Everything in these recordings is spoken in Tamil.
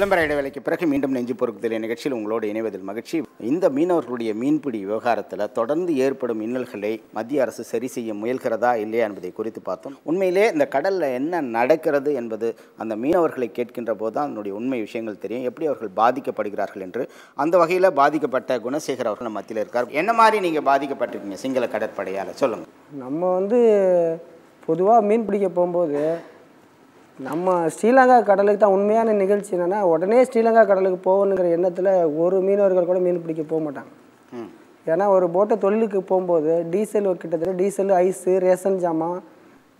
விளம்பர இடைவேளைக்கு பிறகு மீண்டும் நெஞ்சு பொறுக்குதல் நிகழ்ச்சியில் உங்களோடு இணைவதில் மகிழ்ச்சி இந்த மீனவர்களுடைய மீன்பிடி விவகாரத்தில் தொடர்ந்து ஏற்படும் இன்னல்களை மத்திய அரசு சரி செய்ய முயல்கிறதா இல்லையா என்பதை குறித்து பார்த்தோம் உண்மையிலே இந்த கடலில் என்ன நடக்கிறது என்பது அந்த மீனவர்களை கேட்கின்ற போது தான் அதனுடைய உண்மை விஷயங்கள் தெரியும் எப்படி அவர்கள் பாதிக்கப்படுகிறார்கள் என்று அந்த வகையில் பாதிக்கப்பட்ட குணசேகர் அவர்கள் மத்தியில் இருக்கார் என்ன மாதிரி நீங்கள் பாதிக்கப்பட்டிருக்கீங்க சிங்கள கடற்படையால் சொல்லுங்கள் நம்ம வந்து பொதுவாக மீன் பிடிக்க போகும்போது நம்ம ஸ்ரீலங்கா கடலுக்கு தான் உண்மையான நிகழ்ச்சி என்னென்னா உடனே ஸ்ரீலங்கா கடலுக்கு போகணுங்கிற எண்ணத்தில் ஒரு மீனவர்கள் கூட மீன் பிடிக்க போக மாட்டாங்க ஏன்னா ஒரு போட்டை தொழிலுக்கு போகும்போது டீசல் கிட்டத்தட்ட டீசல் ஐஸு ரேஷன் ஜாமான்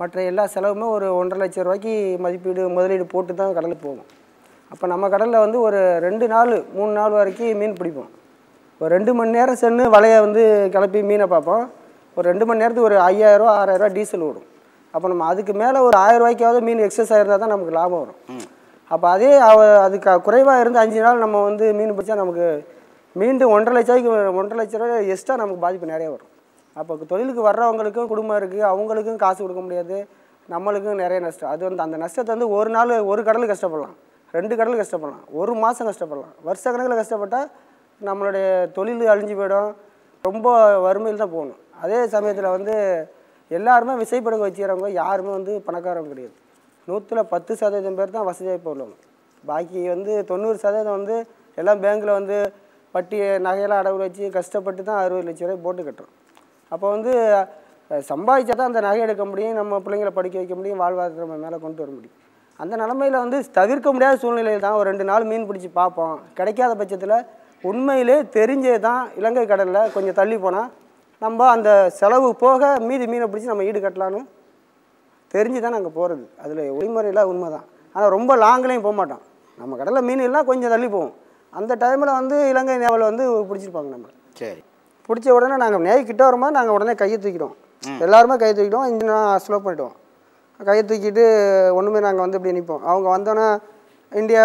மற்ற எல்லா செலவுமே ஒரு ஒன்றரை லட்ச ரூபாய்க்கு மதிப்பீடு முதலீடு போட்டு தான் கடலுக்கு போவோம் அப்போ நம்ம கடலில் வந்து ஒரு ரெண்டு நாள் மூணு நாள் வரைக்கும் மீன் பிடிப்போம் ஒரு ரெண்டு மணி நேரம் சென்று வலையை வந்து கிளப்பி மீனை பார்ப்போம் ஒரு ரெண்டு மணி நேரத்துக்கு ஒரு ஐயாயிரரூவா ஆறாயிரரூவா டீசல் ஓடும் அப்போ நம்ம அதுக்கு மேலே ஒரு ஆயிரம் ரூபாய்க்காவது மீன் எக்ஸஸ் ஆகிருந்தால் தான் நமக்கு லாபம் வரும் அப்போ அதே அவ அதுக்கு குறைவாக இருந்து அஞ்சு நாள் நம்ம வந்து மீன் பிடிச்சா நமக்கு மீண்டும் ஒன்றரை லட்சம் ஒன்றரை லட்ச ரூபாய் எக்ஸ்ட்ரா நமக்கு பாதிப்பு நிறைய வரும் அப்போ தொழிலுக்கு வர்றவங்களுக்கும் குடும்பம் இருக்குது அவங்களுக்கும் காசு கொடுக்க முடியாது நம்மளுக்கும் நிறைய நஷ்டம் அது வந்து அந்த நஷ்டத்தை வந்து ஒரு நாள் ஒரு கடலுக்கு கஷ்டப்படலாம் ரெண்டு கடலுக்கு கஷ்டப்படலாம் ஒரு மாதம் கஷ்டப்படலாம் வருஷ கணக்கில் கஷ்டப்பட்டால் நம்மளுடைய தொழில் அழிஞ்சு போயிடும் ரொம்ப வறுமையில் தான் போகணும் அதே சமயத்தில் வந்து எல்லாருமே விசைப்படகு வச்சுக்கிறவங்க யாருமே வந்து பணக்காரவங்க கிடையாது நூற்றில் பத்து சதவீதம் பேர் தான் வசதியாக போடுவாங்க பாக்கி வந்து தொண்ணூறு சதவீதம் வந்து எல்லாம் பேங்க்கில் வந்து பட்டி நகையெல்லாம் அடவு வச்சு கஷ்டப்பட்டு தான் அறுபது லட்ச ரூபாய் போட்டு கட்டுறோம் அப்போ வந்து சம்பாதிச்சா தான் அந்த நகை எடுக்க முடியும் நம்ம பிள்ளைங்களை படிக்க வைக்க முடியும் வாழ்வாதாரத்தை நம்ம மேலே கொண்டு வர முடியும் அந்த நிலமையில் வந்து தவிர்க்க முடியாத சூழ்நிலையில் தான் ஒரு ரெண்டு நாள் மீன் பிடிச்சி பார்ப்போம் கிடைக்காத பட்சத்தில் உண்மையிலே தெரிஞ்சே தான் இலங்கை கடலில் கொஞ்சம் தள்ளி போனால் நம்ம அந்த செலவு போக மீதி மீனை பிடிச்சி நம்ம ஈடு கட்டலான்னு தெரிஞ்சு தான் நாங்கள் போகிறது அதில் ஒளிமுறையில் உண்மை தான் ஆனால் ரொம்ப லாங்லேயும் போக மாட்டோம் நம்ம கடலில் மீன் எல்லாம் கொஞ்சம் தள்ளி போவோம் அந்த டைமில் வந்து இலங்கை நேவல் வந்து பிடிச்சிருப்பாங்க நம்ம சரி பிடிச்ச உடனே நாங்கள் நேய் கிட்ட வரும்போது நாங்கள் உடனே கையை தூக்கிடுவோம் எல்லாருமே கையை தூக்கிடுவோம் இன்ஜினா ஸ்லோ பண்ணிவிடுவோம் கையை தூக்கிட்டு ஒன்றுமே நாங்கள் வந்து இப்படி நிற்போம் அவங்க வந்தோன்னே இந்தியா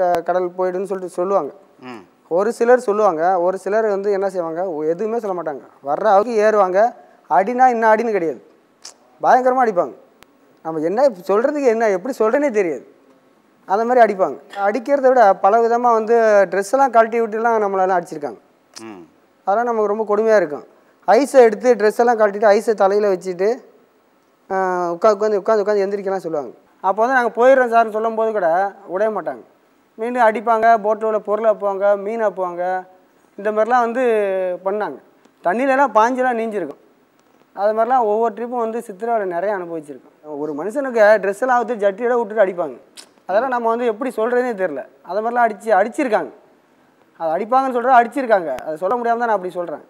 க கடல் போயிடுன்னு சொல்லிட்டு சொல்லுவாங்க ஒரு சிலர் சொல்லுவாங்க ஒரு சிலர் வந்து என்ன செய்வாங்க எதுவுமே சொல்ல மாட்டாங்க வர்ற அளவுக்கு ஏறுவாங்க அடினா இன்னும் அடின்னு கிடையாது பயங்கரமாக அடிப்பாங்க நம்ம என்ன சொல்கிறதுக்கு என்ன எப்படி சொல்கிறேனே தெரியாது அந்த மாதிரி அடிப்பாங்க அடிக்கிறத விட பல விதமாக வந்து ட்ரெஸ்ஸெல்லாம் கழட்டி விட்டுலாம் நம்மளெல்லாம் அடிச்சிருக்காங்க அதெல்லாம் நமக்கு ரொம்ப கொடுமையாக இருக்கும் ஐஸை எடுத்து ட்ரெஸ் எல்லாம் கழட்டிட்டு ஐஸை தலையில் வச்சுட்டு உட்காந்து உட்காந்து உட்காந்து உட்காந்து எந்திரிக்கலாம் சொல்லுவாங்க அப்போ வந்து நாங்கள் போயிடுறோம் சார்னு சொல்லும் போது கூட உடைய மாட்டாங்க மீன் அடிப்பாங்க போட்டோவில் பொருள் வைப்பாங்க மீன் வைப்பாங்க இந்த மாதிரிலாம் வந்து பண்ணாங்க தண்ணியிலலாம் பாஞ்செலாம் நீஞ்சிருக்கும் அது மாதிரிலாம் ஒவ்வொரு ட்ரிப்பும் வந்து வேலை நிறைய அனுபவிச்சிருக்கும் ஒரு மனுஷனுக்கு ட்ரெஸ்ஸெல்லாம் வந்து ஜட்டியோட விட்டுட்டு அடிப்பாங்க அதெல்லாம் நம்ம வந்து எப்படி சொல்கிறதுனே தெரில அதை மாதிரிலாம் அடித்து அடிச்சிருக்காங்க அதை அடிப்பாங்கன்னு சொல்கிறோம் அடிச்சிருக்காங்க அதை சொல்ல முடியாமல் தான் நான் அப்படி சொல்கிறேன்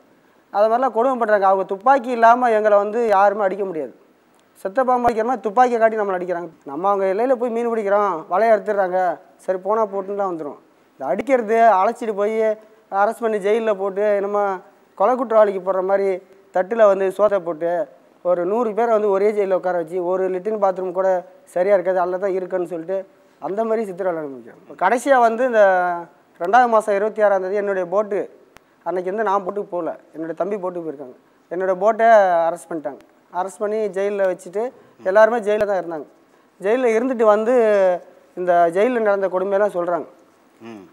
அதை மாதிரிலாம் கொடுமை பண்ணுறாங்க அவங்க துப்பாக்கி இல்லாமல் எங்களை வந்து யாருமே அடிக்க முடியாது செத்த பாம்பு அடிக்கிற மாதிரி துப்பாக்கியை காட்டி நம்மளை அடிக்கிறாங்க நம்ம அவங்க இலையில் போய் மீன் பிடிக்கிறோம் வலையை எடுத்துடுறாங்க சரி போனால் தான் வந்துடும் இந்த அடிக்கிறது அழைச்சிட்டு போய் அரெஸ்ட் பண்ணி ஜெயிலில் போட்டு என்னமோ கொலை குற்றவாளிக்கு போடுற மாதிரி தட்டில் வந்து சோதை போட்டு ஒரு நூறு பேரை வந்து ஒரே ஜெயிலில் உட்கார வச்சு ஒரு லெட்டின் பாத்ரூம் கூட சரியாக இருக்காது அல்ல தான் இருக்குன்னு சொல்லிட்டு அந்த மாதிரி சித்திரவலை ஆரம்பிக்கும் கடைசியாக வந்து இந்த ரெண்டாவது மாதம் இருபத்தி ஆறாம் தேதி என்னுடைய போட்டு அன்றைக்கி வந்து நான் போட்டுக்கு போகல என்னுடைய தம்பி போட்டுக்கு போயிருக்காங்க என்னோடய போட்டை அரெஸ்ட் பண்ணிட்டாங்க அரெஸ்ட் பண்ணி ஜெயிலில் வச்சுட்டு எல்லாருமே ஜெயிலில் தான் இருந்தாங்க ஜெயிலில் இருந்துட்டு வந்து இந்த ஜெயிலில் நடந்த கொடுமையெல்லாம் சொல்கிறாங்க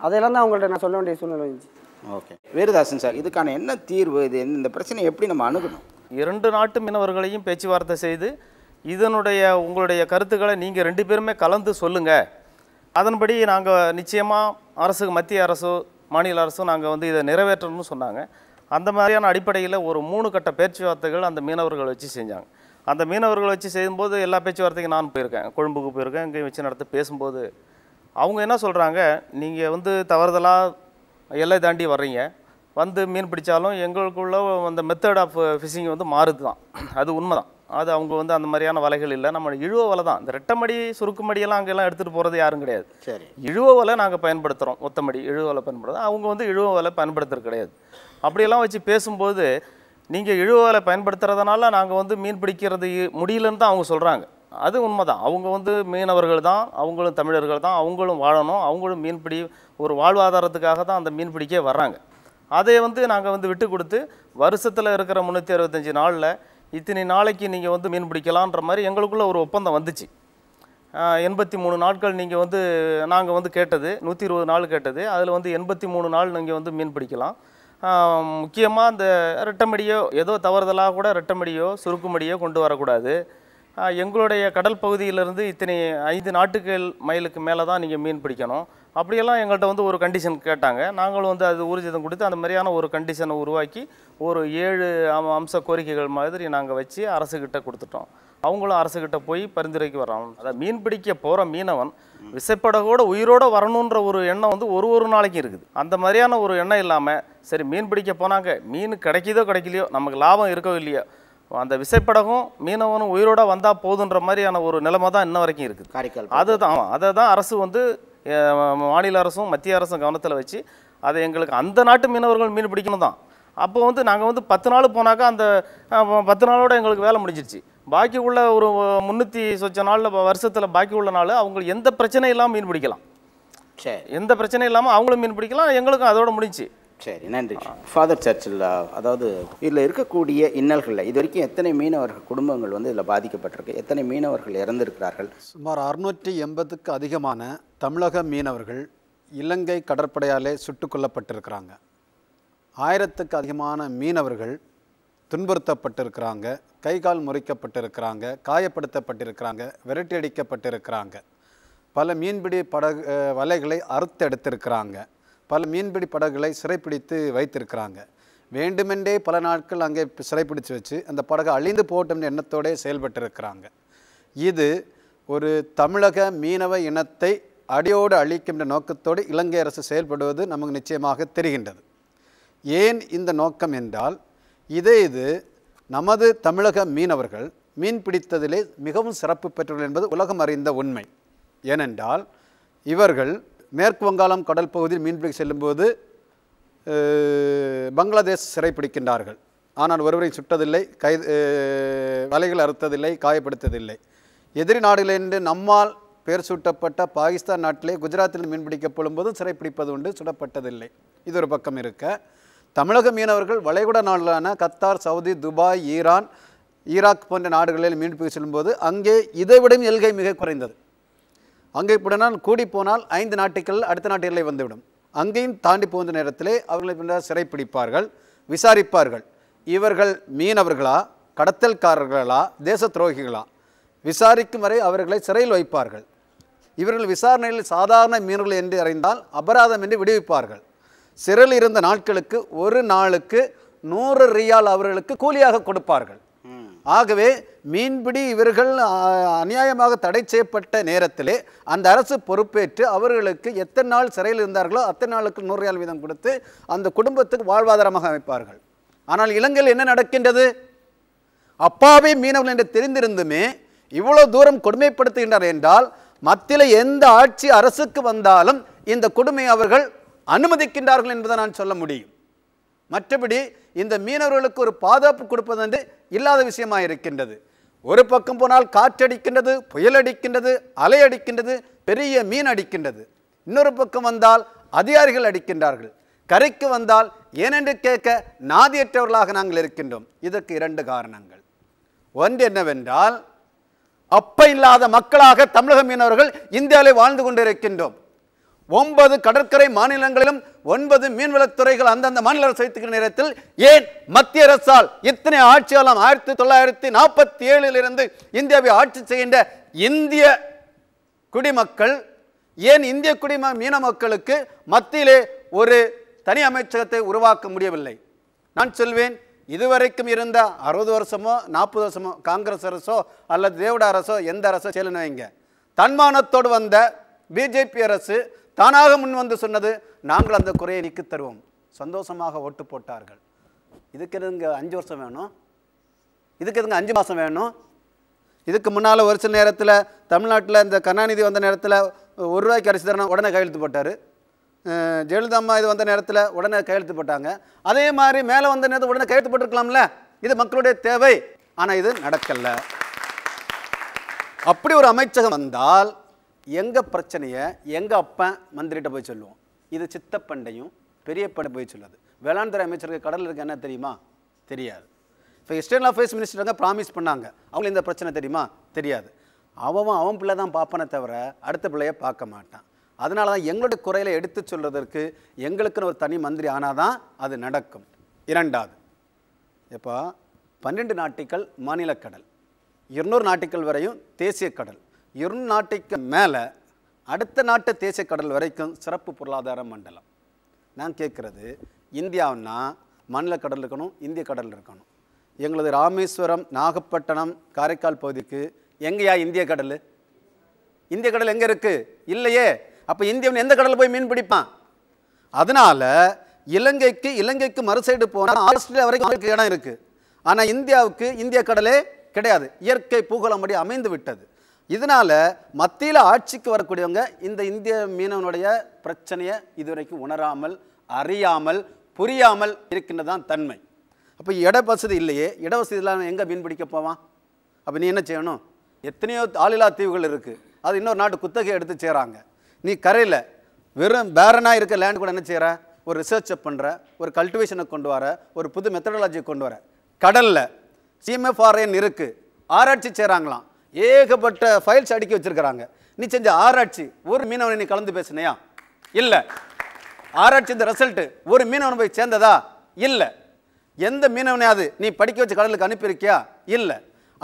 அதையெல்லாம் தான் அவங்கள்ட்ட நான் சொல்ல வேண்டிய சூழ்நிலை வந்துச்சு ஓகே வேறுதாசன் சார் இதுக்கான என்ன தீர்வு இது இந்த பிரச்சனையை எப்படி நம்ம அணுகணும் இரண்டு நாட்டு மீனவர்களையும் பேச்சுவார்த்தை செய்து இதனுடைய உங்களுடைய கருத்துக்களை நீங்கள் ரெண்டு பேருமே கலந்து சொல்லுங்கள் அதன்படி நாங்கள் நிச்சயமாக அரசு மத்திய அரசோ மாநில அரசும் நாங்கள் வந்து இதை நிறைவேற்றணும்னு சொன்னாங்க அந்த மாதிரியான அடிப்படையில் ஒரு மூணு கட்ட பேச்சுவார்த்தைகள் அந்த மீனவர்கள் வச்சு செஞ்சாங்க அந்த மீனவர்களை வச்சு செய்யும்போது எல்லா பேச்சுவார்த்தைக்கும் நான் போயிருக்கேன் கொழும்புக்கு போயிருக்கேன் இங்கேயும் வச்சு நடத்த பேசும்போது அவங்க என்ன சொல்கிறாங்க நீங்கள் வந்து தவறுதலாக எல்லை தாண்டி வர்றீங்க வந்து மீன் பிடிச்சாலும் எங்களுக்குள்ள அந்த மெத்தட் ஆஃப் ஃபிஷிங் வந்து மாறுது தான் அது உண்மை தான் அது அவங்க வந்து அந்த மாதிரியான வலைகள் இல்லை நம்ம இழுவ வலை தான் இந்த ரெட்டமடி சுருக்குமடியெல்லாம் அங்கெல்லாம் எடுத்துகிட்டு போகிறது யாரும் கிடையாது சரி இழுவ வலை நாங்கள் பயன்படுத்துகிறோம் ஒத்தமடி இழுவ வலை பயன்படுத்துகிறோம் அவங்க வந்து இழுவ வலை பயன்படுத்துறது கிடையாது அப்படியெல்லாம் வச்சு பேசும்போது நீங்கள் இழுவலை பயன்படுத்துறதுனால நாங்கள் வந்து மீன் பிடிக்கிறது முடியலன்னு தான் அவங்க சொல்கிறாங்க அது உண்மை தான் அவங்க வந்து மீனவர்கள் தான் அவங்களும் தமிழர்கள் தான் அவங்களும் வாழணும் அவங்களும் மீன்பிடி ஒரு வாழ்வாதாரத்துக்காக தான் அந்த மீன் பிடிக்கே வர்றாங்க அதை வந்து நாங்கள் வந்து விட்டு கொடுத்து வருஷத்தில் இருக்கிற முந்நூற்றி அறுபத்தஞ்சி நாளில் இத்தனை நாளைக்கு நீங்கள் வந்து மீன் பிடிக்கலான்ற மாதிரி எங்களுக்குள்ளே ஒரு ஒப்பந்தம் வந்துச்சு எண்பத்தி மூணு நாட்கள் நீங்கள் வந்து நாங்கள் வந்து கேட்டது நூற்றி இருபது நாள் கேட்டது அதில் வந்து எண்பத்தி மூணு நாள் நீங்கள் வந்து மீன் பிடிக்கலாம் முக்கியமாக அந்த ரெட்டமடியோ ஏதோ தவறுதலாக கூட ரெட்டமடியோ சுருக்குமடியோ கொண்டு வரக்கூடாது எங்களுடைய கடல் பகுதியிலிருந்து இத்தனை ஐந்து நாட்டுகள் மைலுக்கு மேலே தான் நீங்கள் மீன் பிடிக்கணும் அப்படியெல்லாம் எங்கள்கிட்ட வந்து ஒரு கண்டிஷன் கேட்டாங்க நாங்களும் வந்து அது ஊர்ஜிதம் கொடுத்து அந்த மாதிரியான ஒரு கண்டிஷனை உருவாக்கி ஒரு ஏழு அம்ச கோரிக்கைகள் மாதிரி நாங்கள் வச்சு அரசுக்கிட்ட கொடுத்துட்டோம் அவங்களும் அரசுக்கிட்ட போய் பரிந்துரைக்கு வரணும் அதை மீன் பிடிக்க போகிற மீனவன் விசைப்படகோட உயிரோடு வரணுன்ற ஒரு எண்ணம் வந்து ஒரு ஒரு நாளைக்கும் இருக்குது அந்த மாதிரியான ஒரு எண்ணம் இல்லாமல் சரி மீன் பிடிக்க போனாங்க மீன் கிடைக்கிதோ கிடைக்கலையோ நமக்கு லாபம் இருக்கோ இல்லையோ அந்த விசைப்படகும் மீனவனும் உயிரோட வந்தால் போதுன்ற மாதிரியான ஒரு நிலைமை தான் இன்ன வரைக்கும் இருக்குது காரைக்கால் அதுதான் அதை தான் அரசு வந்து மாநில அரசும் மத்திய அரசும் கவனத்தில் வச்சு அதை எங்களுக்கு அந்த நாட்டு மீனவர்கள் மீன் பிடிக்கணும் தான் அப்போ வந்து நாங்கள் வந்து பத்து நாள் போனாக்கா அந்த பத்து நாளோட எங்களுக்கு வேலை முடிஞ்சிருச்சு பாக்கி உள்ள ஒரு முந்நூற்றி சொச்ச நாளில் வருஷத்தில் பாக்கி உள்ள நாள் அவங்க எந்த பிரச்சனை இல்லாமல் மீன் பிடிக்கலாம் சரி எந்த பிரச்சனை இல்லாமல் அவங்களும் மீன் பிடிக்கலாம் எங்களுக்கும் அதோட முடிஞ்சு சரி நன்றி ஃபாதர் சர்ச்சில் அதாவது இதில் இருக்கக்கூடிய இன்னல்களில் இது வரைக்கும் எத்தனை மீனவர்கள் குடும்பங்கள் வந்து இதில் பாதிக்கப்பட்டிருக்கு எத்தனை மீனவர்கள் இறந்திருக்கிறார்கள் சுமார் அறுநூற்றி எண்பதுக்கு அதிகமான தமிழக மீனவர்கள் இலங்கை கடற்படையாலே சுட்டுக் கொல்லப்பட்டிருக்கிறாங்க ஆயிரத்துக்கு அதிகமான மீனவர்கள் துன்புறுத்தப்பட்டிருக்கிறாங்க கை கால் முறைக்கப்பட்டிருக்கிறாங்க காயப்படுத்தப்பட்டிருக்கிறாங்க விரட்டி அடிக்கப்பட்டிருக்கிறாங்க பல மீன்பிடி படகு வலைகளை அறுத்தெடுத்திருக்கிறாங்க பல மீன்பிடி படகுகளை சிறைப்பிடித்து வைத்திருக்கிறாங்க வேண்டுமென்றே பல நாட்கள் அங்கே சிறைப்பிடித்து வச்சு அந்த படகு அழிந்து போட்டோம்னு எண்ணத்தோடே செயல்பட்டிருக்கிறாங்க இது ஒரு தமிழக மீனவ இனத்தை அடியோடு அழிக்கின்ற நோக்கத்தோடு இலங்கை அரசு செயல்படுவது நமக்கு நிச்சயமாக தெரிகின்றது ஏன் இந்த நோக்கம் என்றால் இதே இது நமது தமிழக மீனவர்கள் மீன் பிடித்ததிலே மிகவும் சிறப்பு பெற்றவர்கள் என்பது உலகம் அறிந்த உண்மை ஏனென்றால் இவர்கள் மேற்கு வங்காளம் கடல் பகுதியில் மீன்பிடி செல்லும்போது பங்களாதேஷ் சிறைப்பிடிக்கின்றார்கள் ஆனால் ஒருவரை சுட்டதில்லை கை வலைகள் அறுத்ததில்லை காயப்படுத்ததில்லை எதிரி நாடுகளிலிருந்து நம்மால் பெயர் சூட்டப்பட்ட பாகிஸ்தான் நாட்டிலே குஜராத்தில் மீன்பிடிக்கப்படும் போது சிறைப்பிடிப்பது உண்டு சுடப்பட்டதில்லை இது ஒரு பக்கம் இருக்க தமிழக மீனவர்கள் வளைகுடா நாடுகளான Qatar Saudi Dubai Iran Iraq போன்ற நாடுகளில் மீன்பிடி செல்லும்போது அங்கே இதைவிடும் எல்கை மிக குறைந்தது அங்கே இப்படினால் கூடி போனால் ஐந்து நாட்டுகள் அடுத்த நாட்டுகளை வந்துவிடும் அங்கேயும் தாண்டி போந்த நேரத்திலே அவர்களை பின்னர் சிறைப்பிடிப்பார்கள் விசாரிப்பார்கள் இவர்கள் மீனவர்களா கடத்தல்காரர்களா தேச துரோகிகளா விசாரிக்கும் வரை அவர்களை சிறையில் வைப்பார்கள் இவர்கள் விசாரணையில் சாதாரண மீனவர்கள் என்று அறிந்தால் அபராதம் என்று விடுவிப்பார்கள் சிறையில் இருந்த நாட்களுக்கு ஒரு நாளுக்கு நூறு ரியால் அவர்களுக்கு கூலியாக கொடுப்பார்கள் ஆகவே மீன்பிடி இவர்கள் அநியாயமாக தடை செய்யப்பட்ட நேரத்திலே அந்த அரசு பொறுப்பேற்று அவர்களுக்கு எத்தனை நாள் சிறையில் இருந்தார்களோ அத்தனை நாளுக்கு நூறு ரியால் வீதம் கொடுத்து அந்த குடும்பத்துக்கு வாழ்வாதாரமாக அமைப்பார்கள் ஆனால் இலங்கையில் என்ன நடக்கின்றது அப்பாவே மீனவர்கள் என்று தெரிந்திருந்துமே இவ்வளோ தூரம் கொடுமைப்படுத்துகின்றனர் என்றால் மத்தியில் எந்த ஆட்சி அரசுக்கு வந்தாலும் இந்த கொடுமை அவர்கள் அனுமதிக்கின்றார்கள் என்பதை நான் சொல்ல முடியும் மற்றபடி இந்த மீனவர்களுக்கு ஒரு பாதுகாப்பு கொடுப்பது வந்து இல்லாத விஷயமாக இருக்கின்றது ஒரு பக்கம் போனால் காற்றடிக்கின்றது புயல் அடிக்கின்றது அலை அடிக்கின்றது பெரிய மீன் அடிக்கின்றது இன்னொரு பக்கம் வந்தால் அதிகாரிகள் அடிக்கின்றார்கள் கரைக்கு வந்தால் ஏனென்று கேட்க நாதியற்றவர்களாக நாங்கள் இருக்கின்றோம் இதற்கு இரண்டு காரணங்கள் ஒன்று என்னவென்றால் அப்ப இல்லாத மக்களாக தமிழக மீனவர்கள் இந்தியாவில் வாழ்ந்து கொண்டிருக்கின்றோம் ஒன்பது கடற்கரை மாநிலங்களிலும் ஒன்பது மீன்வளத்துறைகள் அந்தந்த மாநில அரசு வைத்துக்கிற நேரத்தில் ஏன் மத்திய அரசால் இத்தனை ஆட்சியாளம் ஆயிரத்தி தொள்ளாயிரத்தி நாற்பத்தி ஏழிலிருந்து இந்தியாவை ஆட்சி செய்கின்ற இந்திய குடிமக்கள் ஏன் இந்திய குடிம மீன மக்களுக்கு மத்தியிலே ஒரு தனி அமைச்சகத்தை உருவாக்க முடியவில்லை நான் சொல்வேன் இதுவரைக்கும் இருந்த அறுபது வருஷமோ நாற்பது வருஷமோ காங்கிரஸ் அரசோ அல்லது தேவட அரசோ எந்த அரசோ செயலினாங்க தன்மானத்தோடு வந்த பிஜேபி அரசு தானாக முன் வந்து சொன்னது நாங்கள் அந்த குறையை நீக்கி தருவோம் சந்தோஷமாக ஓட்டு போட்டார்கள் இதுக்கு எதுங்க அஞ்சு வருஷம் வேணும் இதுக்கு எதுங்க அஞ்சு மாதம் வேணும் இதுக்கு முன்னால் ஒரு சில நேரத்தில் தமிழ்நாட்டில் இந்த கருணாநிதி வந்த நேரத்தில் ஒரு ரூபாய்க்கு அரிசி தரணும் உடனே கையெழுத்து போட்டார் ஜெயலலிதா அம்மா இது வந்த நேரத்தில் உடனே கையெழுத்து போட்டாங்க அதே மாதிரி மேலே வந்த நேரத்தில் உடனே கையெழுத்து போட்டிருக்கலாம்ல இது மக்களுடைய தேவை ஆனால் இது நடக்கலை அப்படி ஒரு அமைச்சகம் வந்தால் எங்கள் பிரச்சனையை எங்கள் அப்பன் மந்திரிகிட்ட போய் சொல்லுவோம் இது சித்தப்பண்டையும் பெரியப்பண்டை போய் சொல்லாது வேளாண்துறை அமைச்சருக்கு கடல் இருக்கு என்ன தெரியுமா தெரியாது இப்போ எக்ஸ்டர்னல் அஃபேர்ஸ் தான் ப்ராமிஸ் பண்ணாங்க அவங்களுக்கு இந்த பிரச்சனை தெரியுமா தெரியாது அவன் அவன் பிள்ளை தான் பார்ப்பானே தவிர அடுத்த பிள்ளைய பார்க்க மாட்டான் அதனால தான் எங்களுடைய குறையில் எடுத்து சொல்கிறதற்கு எங்களுக்குன்னு ஒரு தனி மந்திரி ஆனால் தான் அது நடக்கும் இரண்டாவது இப்போ பன்னெண்டு நாட்டிகள் மாநில கடல் இருநூறு நாட்டிகள் வரையும் தேசிய கடல் இரு நாட்டைக்கு மேலே அடுத்த நாட்டு தேசிய கடல் வரைக்கும் சிறப்பு பொருளாதார மண்டலம் நான் கேட்குறது இந்தியாவுன்னா மாநில கடல் இருக்கணும் இந்திய கடல் இருக்கணும் எங்களது ராமேஸ்வரம் நாகப்பட்டினம் காரைக்கால் பகுதிக்கு எங்கேயா இந்திய கடல் இந்திய கடல் எங்கே இருக்குது இல்லையே அப்போ இந்தியவன் எந்த கடலில் போய் மீன் பிடிப்பான் அதனால் இலங்கைக்கு இலங்கைக்கு மறுசைடு போனால் ஆஸ்திரேலியா வரைக்கும் அவருக்கு இடம் இருக்குது ஆனால் இந்தியாவுக்கு இந்திய கடலே கிடையாது இயற்கை பூகோளம் அப்படி அமைந்து விட்டது இதனால் மத்தியில் ஆட்சிக்கு வரக்கூடியவங்க இந்த இந்திய மீனவனுடைய பிரச்சனையை இதுவரைக்கும் உணராமல் அறியாமல் புரியாமல் இருக்கின்றதான் தன்மை அப்போ இட வசதி இல்லையே இட வசதி இல்லாமல் எங்கே மீன் பிடிக்க போவான் அப்போ நீ என்ன செய்யணும் எத்தனையோ ஆளில்லா தீவுகள் இருக்குது அது இன்னொரு நாட்டு குத்தகை எடுத்து செய்கிறாங்க நீ கரையில் வெறும் பேரனாக இருக்க லேண்ட் கூட என்ன செய்கிற ஒரு ரிசர்ச்சை பண்ணுற ஒரு கல்டிவேஷனை கொண்டு வர ஒரு புது மெத்தடாலஜியை கொண்டு வர கடலில் சிஎம்எஃப்ஆர்என் இருக்குது ஆராய்ச்சி செய்கிறாங்களாம் ஏகப்பட்ட ஃபைல்ஸ் அடுக்கி வச்சிருக்கிறாங்க நீ செஞ்ச ஆராய்ச்சி ஒரு மீனவனை நீ கலந்து பேசினியா இல்லை ஆராய்ச்சி இந்த ரிசல்ட்டு ஒரு மீனவன் போய் சேர்ந்ததா இல்லை எந்த மீனவனையாவது நீ படிக்க வச்சு கடலுக்கு அனுப்பியிருக்கியா இல்லை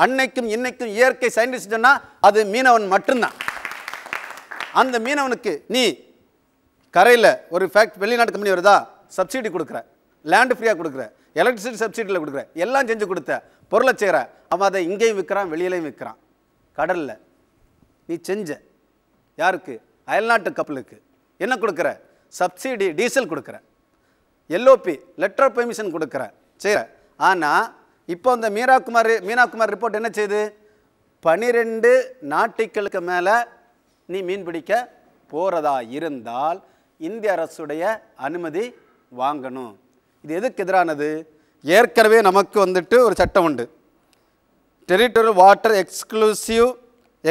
அன்னைக்கும் இன்னைக்கும் இயற்கை சயின்டிஸ்ட் சொன்னால் அது மீனவன் மட்டும்தான் அந்த மீனவனுக்கு நீ கரையில் ஒரு ஃபேக்ட் வெளிநாட்டு கம்பெனி வருதா சப்சிடி கொடுக்குற லேண்டு ஃப்ரீயாக கொடுக்குற எலக்ட்ரிசிட்டி சப்சிடியில் கொடுக்குற எல்லாம் செஞ்சு கொடுத்த பொருளை செய்கிற அவன் அதை இங்கேயும் விற்கிறான் வெளியிலையும் விற்கிறான் கடலில் நீ செஞ்ச யாருக்கு அயல்நாட்டு கப்பலுக்கு என்ன கொடுக்குற சப்சிடி டீசல் கொடுக்குற எல்ஓபி லெட்டர் ஆஃப் பெர்மிஷன் கொடுக்குற சரி ஆனால் இப்போ இந்த மீராகுமார் மீனாகுமார் ரிப்போர்ட் என்ன செய்யுது பனிரெண்டு நாட்டிகளுக்கு மேலே நீ மீன் பிடிக்க போகிறதா இருந்தால் இந்திய அரசுடைய அனுமதி வாங்கணும் இது எதுக்கு எதிரானது ஏற்கனவே நமக்கு வந்துட்டு ஒரு சட்டம் உண்டு territorial water exclusive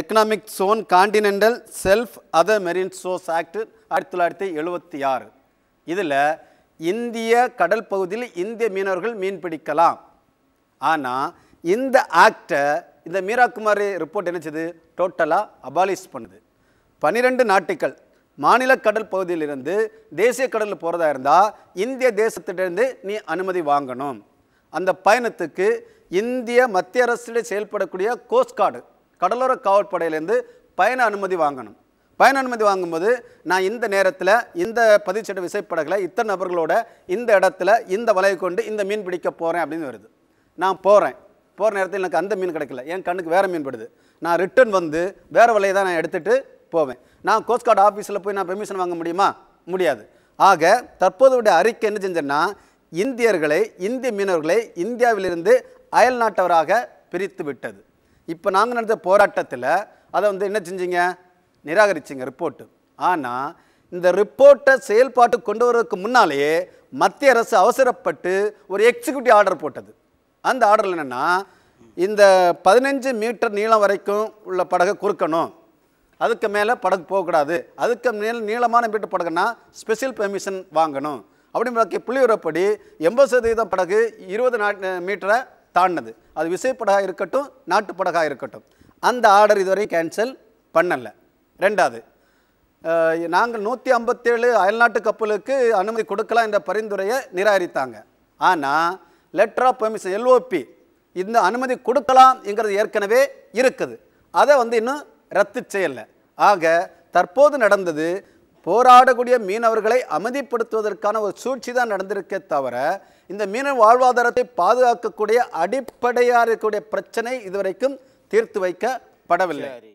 economic zone continental shelf other marine source act ஆயிரத்தி தொள்ளாயிரத்தி எழுபத்தி ஆறு இதில் இந்திய கடல் பகுதியில் இந்திய மீனவர்கள் மீன் பிடிக்கலாம் ஆனால் இந்த ஆக்டை இந்த மீராகுமாரி ரிப்போர்ட் என்னச்சது டோட்டலாக அபாலிஷ் பண்ணுது பன்னிரெண்டு நாட்டுக்கள் மாநில கடல் பகுதியிலிருந்து தேசிய கடலில் போகிறதா இருந்தால் இந்திய தேசத்திலிருந்து நீ அனுமதி வாங்கணும் அந்த பயணத்துக்கு இந்திய மத்திய அரசிட செயல்படக்கூடிய கோஸ்ட்கார்டு கடலோர காவல்படையிலேருந்து பயண அனுமதி வாங்கணும் பயண அனுமதி வாங்கும்போது நான் இந்த நேரத்தில் இந்த பதிவுச்சட்ட விசைப்படகளை இத்தனை நபர்களோட இந்த இடத்துல இந்த வலையை கொண்டு இந்த மீன் பிடிக்க போகிறேன் அப்படின்னு வருது நான் போகிறேன் போகிற நேரத்தில் எனக்கு அந்த மீன் கிடைக்கல என் கண்ணுக்கு வேறு மீன் படுது நான் ரிட்டர்ன் வந்து வேறு வலையை தான் நான் எடுத்துகிட்டு போவேன் நான் கோஸ்ட்கார்டு ஆஃபீஸில் போய் நான் பெர்மிஷன் வாங்க முடியுமா முடியாது ஆக தற்போதைய அறிக்கை என்ன செஞ்சேன்னா இந்தியர்களை இந்திய மீனவர்களை இந்தியாவிலிருந்து அயல் நாட்டவராக பிரித்து விட்டது இப்போ நாங்கள் நடந்த போராட்டத்தில் அதை வந்து என்ன செஞ்சீங்க நிராகரிச்சிங்க ரிப்போர்ட்டு ஆனால் இந்த ரிப்போர்ட்டை செயல்பாட்டு கொண்டு வர்றதுக்கு முன்னாலேயே மத்திய அரசு அவசரப்பட்டு ஒரு எக்ஸிக்யூட்டிவ் ஆர்டர் போட்டது அந்த ஆர்டரில் என்னென்னா இந்த பதினஞ்சு மீட்டர் நீளம் வரைக்கும் உள்ள படகை குறுக்கணும் அதுக்கு மேலே படகு போகக்கூடாது அதுக்கு மேல் நீளமான மீட்டர் படகுனா ஸ்பெஷல் பெர்மிஷன் வாங்கணும் அப்படின்னு புள்ளி உரப்படி எண்பது சதவீதம் படகு இருபது மீட்டரை தாண்டினது அது விசைப்படகா இருக்கட்டும் நாட்டுப்படகா இருக்கட்டும் அந்த ஆர்டர் இதுவரை கேன்சல் பண்ணலை ரெண்டாவது நாங்கள் நூற்றி ஐம்பத்தேழு அயல்நாட்டு கப்பலுக்கு அனுமதி கொடுக்கலாம் என்ற பரிந்துரையை நிராகரித்தாங்க ஆனால் லெட்டர் ஆஃப் பெர்மிஷன் எல்ஓபி இந்த அனுமதி கொடுக்கலாம்ங்கிறது ஏற்கனவே இருக்குது அதை வந்து இன்னும் ரத்து செய்யலை ஆக தற்போது நடந்தது போராடக்கூடிய மீனவர்களை அமைதிப்படுத்துவதற்கான ஒரு சூழ்ச்சி தான் நடந்திருக்கே தவிர இந்த மீன வாழ்வாதாரத்தை பாதுகாக்கக்கூடிய அடிப்படையாக இருக்கக்கூடிய பிரச்சனை இதுவரைக்கும் தீர்த்து வைக்கப்படவில்லை